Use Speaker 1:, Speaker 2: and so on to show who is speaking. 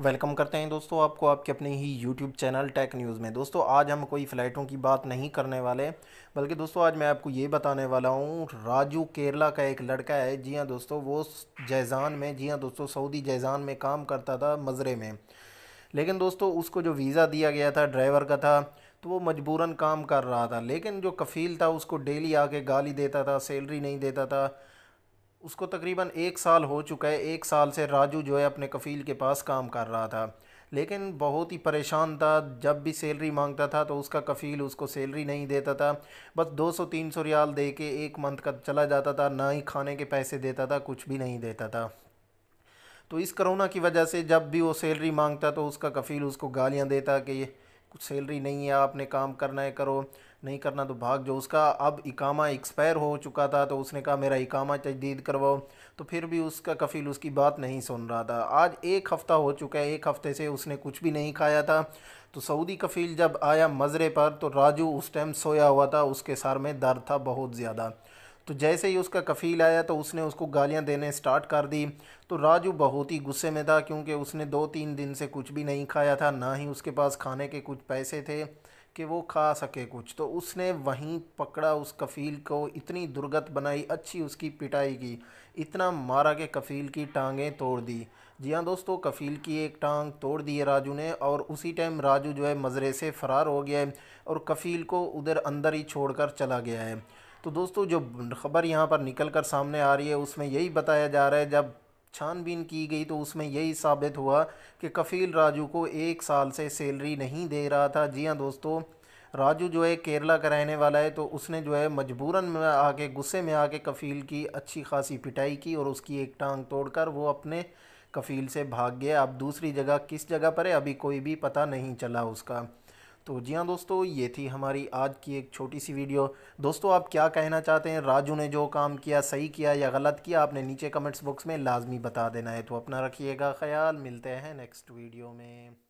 Speaker 1: welcome करते हैं दोस्तों आपको आपके अपने ही यूट्यूब चैनल टेक न्यूज़ में दोस्तों आज हम कोई फ़्लाइटों की बात नहीं करने वाले बल्कि दोस्तों आज मैं आपको ये बताने वाला हूँ राजू केरला का एक लड़का है जी हाँ दोस्तों वो जैज़ान में जी हाँ दोस्तों सऊदी जैज़ान में काम करता था मज़रे में लेकिन दोस्तों उसको जो वीज़ा दिया गया था ड्राइवर का था तो वो मजबूरन काम कर रहा था लेकिन जो कफ़ील था उसको डेली आके गाली देता था सैलरी नहीं देता था उसको तकरीबन एक साल हो चुका है एक साल से राजू जो है अपने कफ़ील के पास काम कर रहा था लेकिन बहुत ही परेशान था जब भी सैलरी मांगता था तो उसका कफ़ील उसको सैलरी नहीं देता था बस 200-300 रियाल दे के एक मंथ का चला जाता था ना ही खाने के पैसे देता था कुछ भी नहीं देता था तो इस करोना की वजह से जब भी वो सैलरी मांगता तो उसका कफ़ील उसको गालियाँ देता कि कुछ सैलरी नहीं है आपने काम करना है करो नहीं करना तो भाग जो उसका अब इकामा एक्सपायर हो चुका था तो उसने कहा मेरा इकामा तजदीद करवाओ तो फिर भी उसका कफ़ील उसकी बात नहीं सुन रहा था आज एक हफ़्ता हो चुका है एक हफ़्ते से उसने कुछ भी नहीं खाया था तो सऊदी कफ़ील जब आया मज़रे पर तो राजू उस टाइम सोया हुआ था उसके सार में दर्द था बहुत ज़्यादा तो जैसे ही उसका कफ़ील आया तो उसने उसको गालियां देने स्टार्ट कर दी तो राजू बहुत ही गुस्से में था क्योंकि उसने दो तीन दिन से कुछ भी नहीं खाया था ना ही उसके पास खाने के कुछ पैसे थे कि वो खा सके कुछ तो उसने वहीं पकड़ा उस कफ़ील को इतनी दुर्गत बनाई अच्छी उसकी पिटाई की इतना मारा कि कफ़ील की टांगें तोड़ दी जी हाँ दोस्तों कफ़ील की एक टांग तोड़ दी है राजू ने और उसी टाइम राजू जो है मज़रे से फ़रार हो गया है और कफ़ील को उधर अंदर ही छोड़कर चला गया है तो दोस्तों जो खबर यहाँ पर निकल कर सामने आ रही है उसमें यही बताया जा रहा है जब छानबीन की गई तो उसमें यही साबित हुआ कि कफ़ील राजू को एक साल से सैलरी नहीं दे रहा था जी हाँ दोस्तों राजू जो है केरला का रहने वाला है तो उसने जो है मजबूरन में आके गुस्से में आके कफ़ील की अच्छी खासी पिटाई की और उसकी एक टांग तोड़कर वो अपने कफ़ील से भाग गया अब दूसरी जगह किस जगह पर है अभी कोई भी पता नहीं चला उसका तो जी हाँ दोस्तों ये थी हमारी आज की एक छोटी सी वीडियो दोस्तों आप क्या कहना चाहते हैं राजू ने जो काम किया सही किया या गलत किया आपने नीचे कमेंट्स बॉक्स में लाजमी बता देना है तो अपना रखिएगा ख्याल मिलते हैं नेक्स्ट वीडियो में